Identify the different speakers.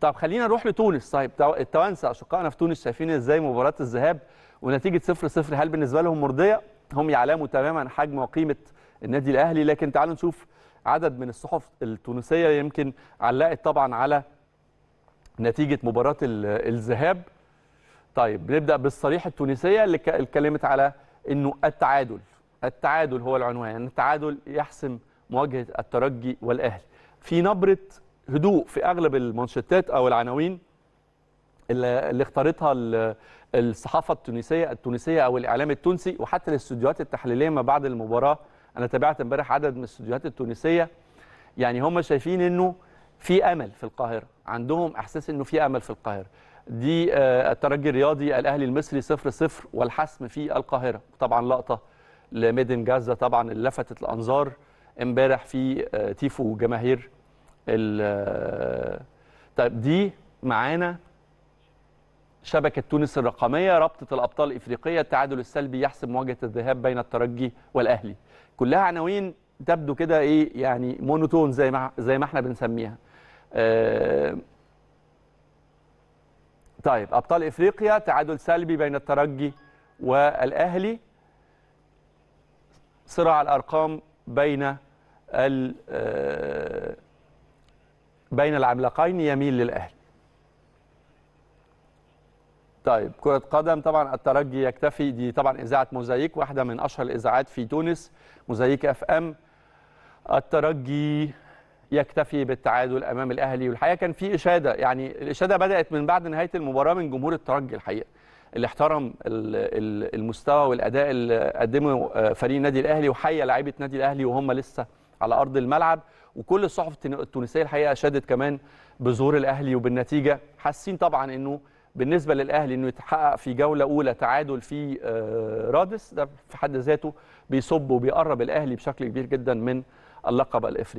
Speaker 1: طب خلينا نروح لتونس طيب التوانسه اشقائنا في تونس شايفين ازاي مباراه الذهاب ونتيجه 0 0 هل بالنسبه لهم مرضيه؟ هم يعلموا تماما حجم وقيمه النادي الاهلي لكن تعالوا نشوف عدد من الصحف التونسيه يمكن علقت طبعا على نتيجه مباراه الذهاب طيب نبدا بالصريح التونسيه اللي اتكلمت على انه التعادل التعادل هو العنوان التعادل يحسم مواجهه الترجي والاهلي في نبره هدوء في اغلب المانشيتات او العناوين اللي, اختارتها الصحافه التونسيه التونسيه او الاعلام التونسي وحتى الاستوديوهات التحليليه ما بعد المباراه انا تابعت امبارح عدد من الاستوديوهات التونسيه يعني هم شايفين انه في امل في القاهره عندهم احساس انه في امل في القاهره دي آه، الترجي الرياضي الاهلي المصري 0 0 والحسم في القاهره طبعا لقطه لميدن جازة طبعا اللي لفتت الانظار امبارح في آه، تيفو جماهير طيب دي معانا شبكة تونس الرقمية رابطة الأبطال الإفريقية التعادل السلبي يحسب مواجهة الذهاب بين الترجي والأهلي كلها عناوين تبدو كده إيه يعني مونوتون زي ما زي ما إحنا بنسميها آه، طيب أبطال إفريقيا تعادل سلبي بين الترجي والأهلي صراع الأرقام بين ال آه، بين العملاقين يميل للاهلي طيب كرة قدم طبعا الترجي يكتفي دي طبعا اذاعة موزايك واحدة من اشهر الاذاعات في تونس موزايك اف ام الترجي يكتفي بالتعادل امام الاهلي والحقيقه كان في اشاده يعني الاشاده بدات من بعد نهايه المباراه من جمهور الترجي الحقيقه اللي احترم المستوى والاداء اللي قدمه آه، فريق النادي الاهلي وحيا لعيبه النادي الاهلي وهم لسه على ارض الملعب وكل الصحف التونسيه الحقيقه شادت كمان بظهور الاهلي وبالنتيجه حاسين طبعا انه بالنسبه للاهلي انه يتحقق في جوله اولى تعادل في آه، رادس ده في حد ذاته بيصب وبيقرب الاهلي بشكل كبير جدا من اللقب الافريقي